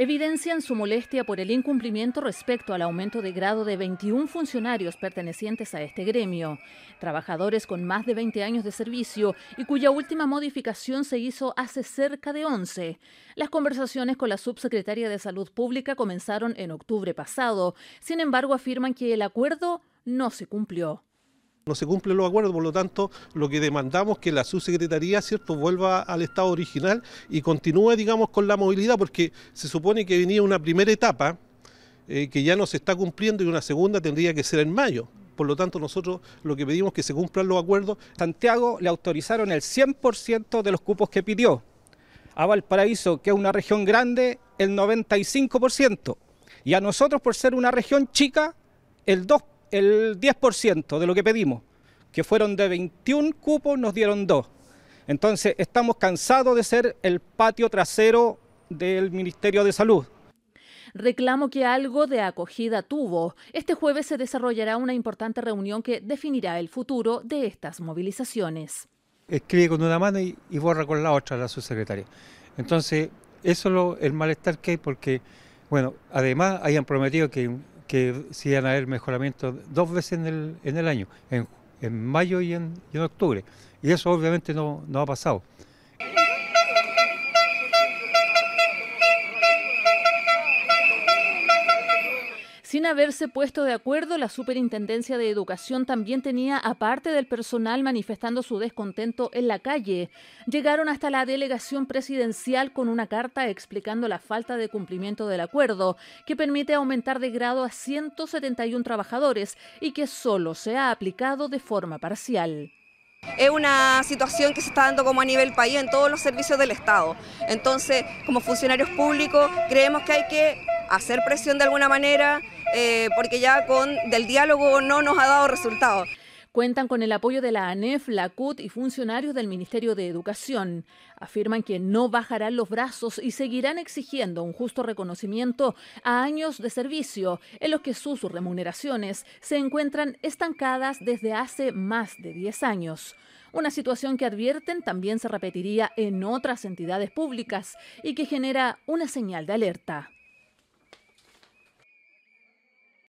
evidencian su molestia por el incumplimiento respecto al aumento de grado de 21 funcionarios pertenecientes a este gremio, trabajadores con más de 20 años de servicio y cuya última modificación se hizo hace cerca de 11. Las conversaciones con la subsecretaria de Salud Pública comenzaron en octubre pasado, sin embargo afirman que el acuerdo no se cumplió no se cumplen los acuerdos, por lo tanto lo que demandamos es que la subsecretaría cierto vuelva al estado original y continúe digamos con la movilidad porque se supone que venía una primera etapa eh, que ya no se está cumpliendo y una segunda tendría que ser en mayo. Por lo tanto, nosotros lo que pedimos es que se cumplan los acuerdos. Santiago le autorizaron el 100% de los cupos que pidió. A Valparaíso, que es una región grande, el 95%. Y a nosotros, por ser una región chica, el 2% el 10% de lo que pedimos, que fueron de 21 cupos, nos dieron dos. Entonces, estamos cansados de ser el patio trasero del Ministerio de Salud reclamo que algo de acogida tuvo. Este jueves se desarrollará una importante reunión que definirá el futuro de estas movilizaciones. Escribe con una mano y, borra con la otra la subsecretaria. Entonces, eso es el malestar que hay porque, bueno, además hayan prometido que que si van a haber mejoramientos dos veces en el, en el año, en, en mayo y en, octubre. Y eso obviamente no, no ha pasado. Sin haberse puesto de acuerdo, la Superintendencia de Educación también tenía aparte del personal manifestando su descontento en la calle. Llegaron hasta la delegación presidencial con una carta explicando la falta de cumplimiento del acuerdo, que permite aumentar de grado a 171 trabajadores y que solo se ha aplicado de forma parcial es una situación que se está dando como a nivel país en todos los servicios del Estado. Entonces, como funcionarios públicos, creemos que hay que hacer presión de alguna manera, eh, porque ya con del diálogo no nos ha dado resultado. Cuentan con el apoyo de la ANEF, la CUT y funcionarios del Ministerio de Educación. Afirman que no bajarán los brazos y seguirán exigiendo un justo reconocimiento a años de servicio, en los que sus remuneraciones se encuentran estancadas desde hace más de 10 años. Una situación que advierten también se repetiría en otras entidades públicas y que genera una señal de alerta.